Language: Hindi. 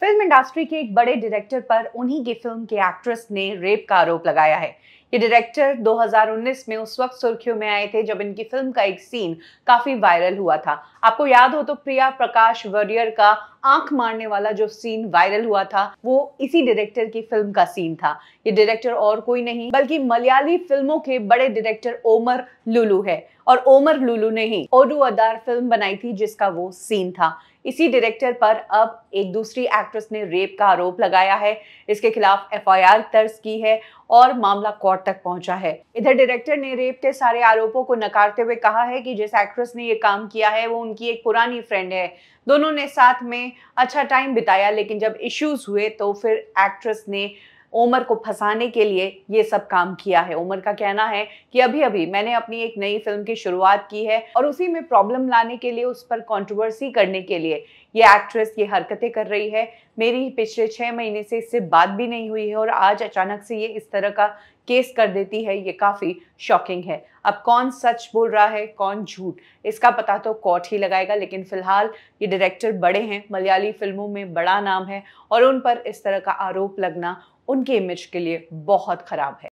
फिल्म इंडस्ट्री के एक बड़े डायरेक्टर पर उन्हीं की फिल्म के एक्ट्रेस ने रेप का आरोप लगाया है ये डायरेक्टर 2019 में उस वक्त सुर्खियों में आए थे जब इनकी फिल्म का एक सीन काफी वायरल हुआ था आपको याद हो तो प्रिया प्रकाश वरियर का आंख मारने वाला जो सीन वायरल हुआ था वो इसी डायरेक्टर की फिल्म का सीन था ये डायरेक्टर और कोई नहीं बल्कि मलयाली फिल्मों के बड़े डायरेक्टर ओमर लुलू है और ओमर लुलू ने ही ओडू अदार फिल्म बनाई थी जिसका वो सीन था इसी डायरेक्टर पर अब एक दूसरी एक्ट्रेस ने रेप का आरोप लगाया है इसके खिलाफ एफआईआर दर्ज की है और मामला कोर्ट तक पहुंचा है इधर डायरेक्टर ने रेप के सारे आरोपों को नकारते हुए कहा है कि जिस एक्ट्रेस ने ये काम किया है वो उनकी एक पुरानी फ्रेंड है दोनों ने साथ में अच्छा टाइम बिताया लेकिन जब इश्यूज हुए तो फिर एक्ट्रेस ने ओमर को फंसाने के लिए ये सब काम किया है ओमर का कहना है कि अभी अभी मैंने अपनी एक नई फिल्म की शुरुआत की है और उसी में प्रॉब्लम लाने के लिए उस पर कॉन्ट्रोवर्सी करने के लिए ये एक्ट्रेस ये हरकतें कर रही है मेरी पिछले छः महीने से इससे बात भी नहीं हुई है और आज अचानक से ये इस तरह का केस कर देती है ये काफ़ी शॉकिंग है अब कौन सच बोल रहा है कौन झूठ इसका पता तो कोर्ट ही लगाएगा लेकिन फ़िलहाल ये डायरेक्टर बड़े हैं मलयाली फिल्मों में बड़ा नाम है और उन पर इस तरह का आरोप लगना उनके इमेज के लिए बहुत ख़राब है